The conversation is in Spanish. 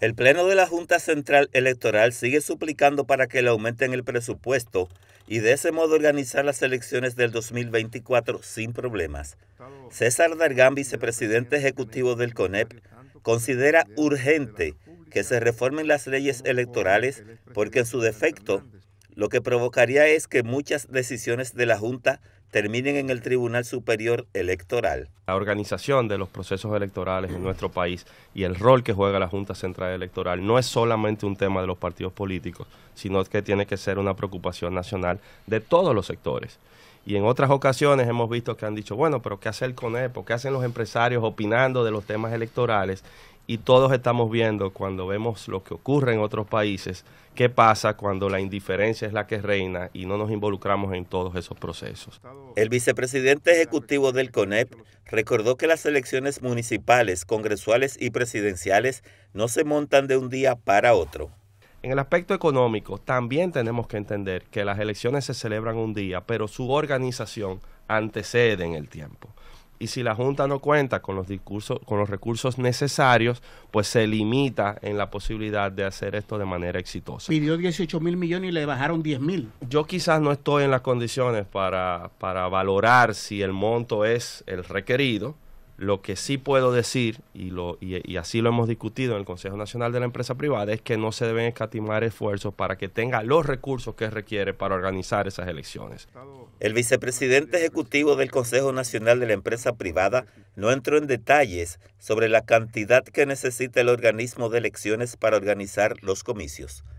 El Pleno de la Junta Central Electoral sigue suplicando para que le aumenten el presupuesto y de ese modo organizar las elecciones del 2024 sin problemas. César Dargán, vicepresidente ejecutivo del CONEP, considera urgente que se reformen las leyes electorales porque en su defecto lo que provocaría es que muchas decisiones de la Junta terminen en el Tribunal Superior Electoral. La organización de los procesos electorales en nuestro país y el rol que juega la Junta Central Electoral no es solamente un tema de los partidos políticos, sino que tiene que ser una preocupación nacional de todos los sectores. Y en otras ocasiones hemos visto que han dicho, bueno, pero ¿qué hacer con CONEP? ¿Qué hacen los empresarios opinando de los temas electorales? Y todos estamos viendo cuando vemos lo que ocurre en otros países, qué pasa cuando la indiferencia es la que reina y no nos involucramos en todos esos procesos. El vicepresidente ejecutivo del CONEP recordó que las elecciones municipales, congresuales y presidenciales no se montan de un día para otro. En el aspecto económico, también tenemos que entender que las elecciones se celebran un día, pero su organización antecede en el tiempo. Y si la Junta no cuenta con los, discursos, con los recursos necesarios, pues se limita en la posibilidad de hacer esto de manera exitosa. Pidió 18 mil millones y le bajaron 10 mil. Yo quizás no estoy en las condiciones para, para valorar si el monto es el requerido lo que sí puedo decir, y, así lo hemos discutido en el Consejo Nacional de la Empresa Privada, es que no se deben escatimar esfuerzos para que tenga los recursos que requiere para organizar esas elecciones. El vicepresidente ejecutivo del Consejo Nacional de la Empresa Privada no entró en detalles sobre la cantidad que necesita el organismo de elecciones para organizar los comicios.